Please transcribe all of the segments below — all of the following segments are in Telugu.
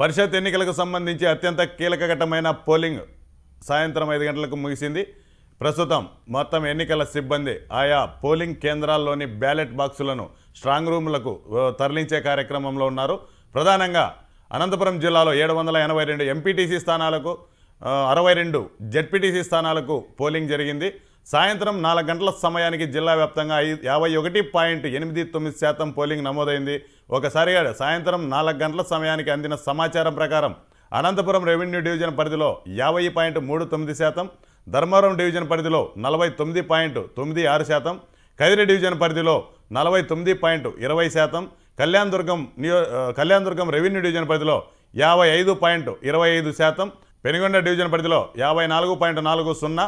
పరిషత్ ఎన్నికలకు సంబంధించి అత్యంత కీలకఘటమైన పోలింగ్ సాయంత్రం ఐదు గంటలకు ముగిసింది ప్రస్తుతం మొత్తం ఎన్నికల సిబ్బంది ఆయా పోలింగ్ కేంద్రాల్లోని బ్యాలెట్ బాక్సులను స్ట్రాంగ్ రూమ్లకు తరలించే కార్యక్రమంలో ఉన్నారు ప్రధానంగా అనంతపురం జిల్లాలో ఏడు వందల ఎనభై రెండు ఎంపీటీసీ స్థానాలకు అరవై రెండు జెడ్పీటీసీ స్థానాలకు పోలింగ్ జరిగింది సాయంత్రం నాలుగు గంటల సమయానికి జిల్లా వ్యాప్తంగా ఐదు యాభై ఒకటి పాయింట్ ఎనిమిది తొమ్మిది శాతం పోలింగ్ నమోదైంది ఒకసారిగా సాయంత్రం నాలుగు గంటల సమయానికి అందిన సమాచారం ప్రకారం అనంతపురం రెవెన్యూ డివిజన్ పరిధిలో యాభై పాయింట్ మూడు తొమ్మిది శాతం ధర్మవరం డివిజన్ పరిధిలో నలభై తొమ్మిది పాయింట్ తొమ్మిది ఆరు శాతం కదిరి డివిజన్ పరిధిలో నలభై తొమ్మిది పాయింట్ ఇరవై శాతం కళ్యాణదుర్గం నియో కళ్యాణదుర్గం రెవెన్యూ డివిజన్ పరిధిలో యాభై ఐదు పాయింట్ ఇరవై ఐదు శాతం పెనుగొండ డివిజన్ పరిధిలో యాభై నాలుగు పాయింట్ నాలుగు సున్నా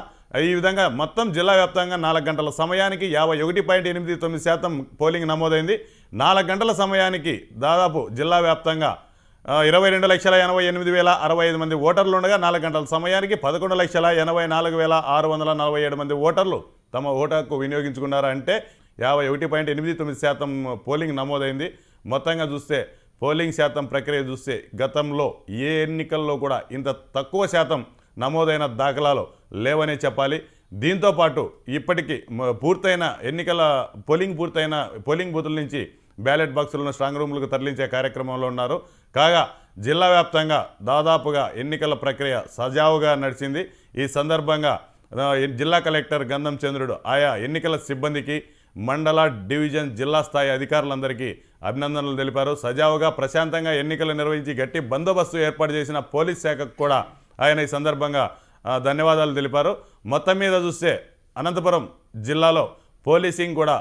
ఈ విధంగా మొత్తం జిల్లా వ్యాప్తంగా నాలుగు గంటల సమయానికి యాభై ఒకటి పాయింట్ ఎనిమిది తొమ్మిది శాతం పోలింగ్ నమోదైంది నాలుగు గంటల సమయానికి దాదాపు జిల్లా వ్యాప్తంగా ఇరవై రెండు లక్షల ఎనభై ఎనిమిది వేల అరవై ఐదు మంది ఓటర్లు ఉండగా నాలుగు గంటల సమయానికి పదకొండు లక్షల ఎనభై నాలుగు వేల ఆరు వందల నలభై ఏడు మంది ఓటర్లు తమ ఓటర్కు వినియోగించుకున్నారంటే యాభై ఒకటి పాయింట్ ఎనిమిది తొమ్మిది శాతం పోలింగ్ నమోదైంది మొత్తంగా చూస్తే పోలింగ్ శాతం ప్రక్రియ చూస్తే గతంలో ఏ ఎన్నికల్లో కూడా ఇంత తక్కువ శాతం నమోదైన దాఖలాలు లేవనే చెప్పాలి దీంతోపాటు ఇప్పటికీ పూర్తయిన ఎన్నికల పోలింగ్ పూర్తయిన పోలింగ్ బూతుల నుంచి బ్యాలెట్ బాక్సులను స్ట్రాంగ్ రూమ్లకు తరలించే కార్యక్రమంలో ఉన్నారు కాగా జిల్లా వ్యాప్తంగా దాదాపుగా ఎన్నికల ప్రక్రియ సజావుగా నడిచింది ఈ సందర్భంగా జిల్లా కలెక్టర్ గంధం చంద్రుడు ఆయా ఎన్నికల సిబ్బందికి మండల డివిజన్ జిల్లా స్థాయి అధికారులందరికీ అభినందనలు తెలిపారు సజావుగా ప్రశాంతంగా ఎన్నికలు నిర్వహించి గట్టి బందోబస్తు ఏర్పాటు చేసిన పోలీస్ శాఖకు కూడా ఆయన ఈ సందర్భంగా ధన్యవాదాలు తెలిపారు మొత్తం మీద చూస్తే అనంతపురం జిల్లాలో పోలీసింగ్ కూడా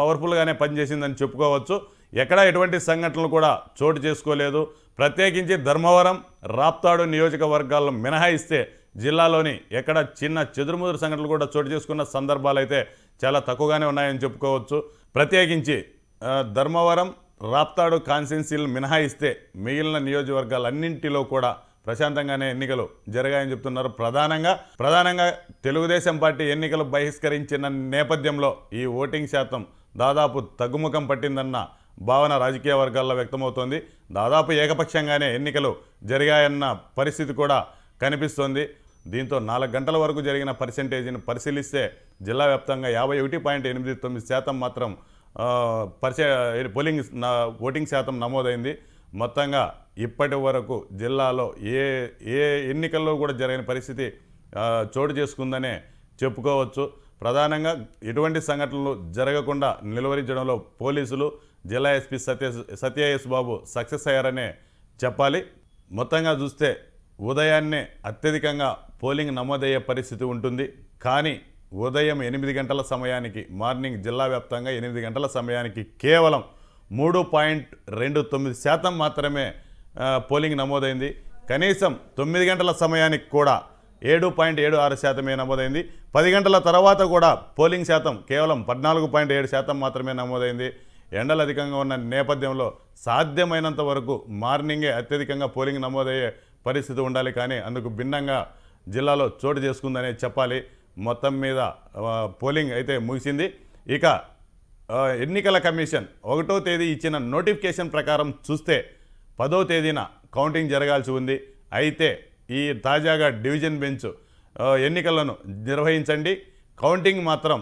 పవర్ఫుల్గానే పనిచేసిందని చెప్పుకోవచ్చు ఎక్కడా ఎటువంటి సంఘటనలు కూడా చోటు చేసుకోలేదు ప్రత్యేకించి ధర్మవరం రాప్తాడు నియోజకవర్గాలను మినహాయిస్తే జిల్లాలోని ఎక్కడ చిన్న చెదురుముదురు సంఘటనలు కూడా చోటు చేసుకున్న సందర్భాలు అయితే చాలా తక్కువగానే ఉన్నాయని చెప్పుకోవచ్చు ప్రత్యేకించి ధర్మవరం రాప్తాడు కాన్స్టిట్యున్సీలు మినహాయిస్తే మిగిలిన నియోజకవర్గాలన్నింటిలో కూడా ప్రశాంతంగానే ఎన్నికలు జరగాయని చెప్తున్నారు ప్రధానంగా ప్రధానంగా తెలుగుదేశం పార్టీ ఎన్నికలు బహిష్కరించిన నేపథ్యంలో ఈ ఓటింగ్ శాతం దాదాపు తగ్గుముఖం పట్టిందన్న భావన రాజకీయ వర్గాల్లో వ్యక్తమవుతోంది దాదాపు ఏకపక్షంగానే ఎన్నికలు జరిగాయన్న పరిస్థితి కూడా కనిపిస్తోంది దీంతో నాలుగు గంటల వరకు జరిగిన పర్సెంటేజీని పరిశీలిస్తే జిల్లా వ్యాప్తంగా యాభై ఒకటి పాయింట్ ఎనిమిది తొమ్మిది శాతం మాత్రం పరిశీ పోలింగ్ ఓటింగ్ శాతం నమోదైంది మొత్తంగా ఇప్పటి వరకు జిల్లాలో ఏ ఏ ఎన్నికల్లో కూడా జరిగిన పరిస్థితి చోటు చేసుకుందనే చెప్పుకోవచ్చు ప్రధానంగా ఎటువంటి సంఘటనలు జరగకుండా నిలువరించడంలో పోలీసులు జిల్లా ఎస్పీ సత్య సత్యయేష్ బాబు సక్సెస్ అయ్యారనే చెప్పాలి మొత్తంగా చూస్తే ఉదయాన్నే అత్యధికంగా పోలింగ్ నమోదయ్యే పరిస్థితి ఉంటుంది కానీ ఉదయం ఎనిమిది గంటల సమయానికి మార్నింగ్ జిల్లా వ్యాప్తంగా ఎనిమిది గంటల సమయానికి కేవలం మూడు పాయింట్ రెండు తొమ్మిది శాతం మాత్రమే పోలింగ్ నమోదైంది కనీసం తొమ్మిది గంటల సమయానికి కూడా ఏడు పాయింట్ ఏడు ఆరు శాతమే నమోదైంది పది గంటల తర్వాత కూడా పోలింగ్ శాతం కేవలం పద్నాలుగు పాయింట్ ఏడు శాతం మాత్రమే నమోదైంది ఎండలు అధికంగా ఉన్న నేపథ్యంలో సాధ్యమైనంత వరకు మార్నింగే అత్యధికంగా పోలింగ్ నమోదయ్యే పరిస్థితి ఉండాలి కానీ అందుకు భిన్నంగా జిల్లాలో చోటు చేసుకుందనే చెప్పాలి మొత్తం మీద పోలింగ్ అయితే ముగిసింది ఇక ఎన్నికల కమిషన్ ఒకటో తేదీ ఇచ్చిన నోటిఫికేషన్ ప్రకారం చూస్తే పదో తేదీన కౌంటింగ్ జరగాల్సి ఉంది అయితే ఈ తాజాగా డివిజన్ బెంచ్ ఎన్నికలను నిర్వహించండి కౌంటింగ్ మాత్రం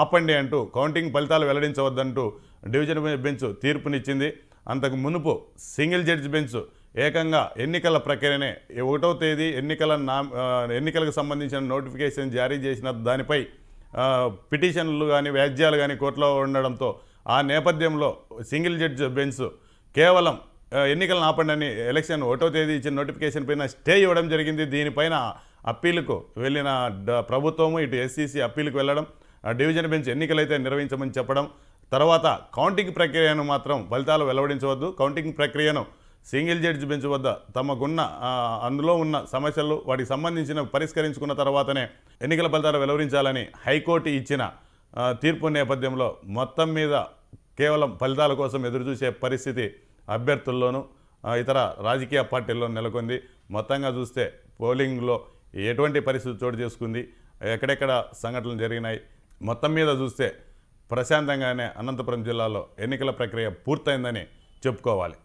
ఆపండి అంటూ కౌంటింగ్ ఫలితాలు వెల్లడించవద్దంటూ డివిజన్ బెంచ్ తీర్పునిచ్చింది అంతకు మునుపు సింగిల్ జడ్జి బెంచ్ ఏకంగా ఎన్నికల ప్రక్రియనే ఒకటో తేదీ ఎన్నికల నా ఎన్నికలకు సంబంధించిన నోటిఫికేషన్ జారీ చేసిన దానిపై పిటిషన్లు కానీ వ్యాజ్యాలు కానీ కోర్టులో ఉండడంతో ఆ నేపథ్యంలో సింగిల్ జడ్జి బెంచ్ కేవలం ఎన్నికలను ఆపండి ఎలక్షన్ ఒకటో తేదీ ఇచ్చిన నోటిఫికేషన్ పైన స్టే ఇవ్వడం జరిగింది దీనిపైన అప్పీలకు వెళ్ళిన ప్రభుత్వము ఇటు ఎస్సీసీ అప్పీలకు వెళ్ళడం డివిజన్ బెంచ్ ఎన్నికలైతే నిర్వహించమని చెప్పడం తర్వాత కౌంటింగ్ ప్రక్రియను మాత్రం ఫలితాలు వెలువడించవద్దు కౌంటింగ్ ప్రక్రియను సింగిల్ జడ్జ్ బెంచ్ వద్ద తమకున్న అందులో ఉన్న సమస్యలు వాటికి సంబంధించిన పరిష్కరించుకున్న తర్వాతనే ఎన్నికల ఫలితాలు వెలువరించాలని హైకోర్టు ఇచ్చిన తీర్పు నేపథ్యంలో మొత్తం మీద కేవలం ఫలితాల కోసం ఎదురుచూసే పరిస్థితి అభ్యర్థుల్లోనూ ఇతర రాజకీయ పార్టీల్లో నెలకొంది మొత్తంగా చూస్తే పోలింగ్లో ఎటువంటి పరిస్థితి చోటు చేసుకుంది ఎక్కడెక్కడ సంఘటనలు జరిగినాయి మొత్తం మీద చూస్తే ప్రశాంతంగానే అనంతపురం జిల్లాలో ఎన్నికల ప్రక్రియ పూర్తయిందని చెప్పుకోవాలి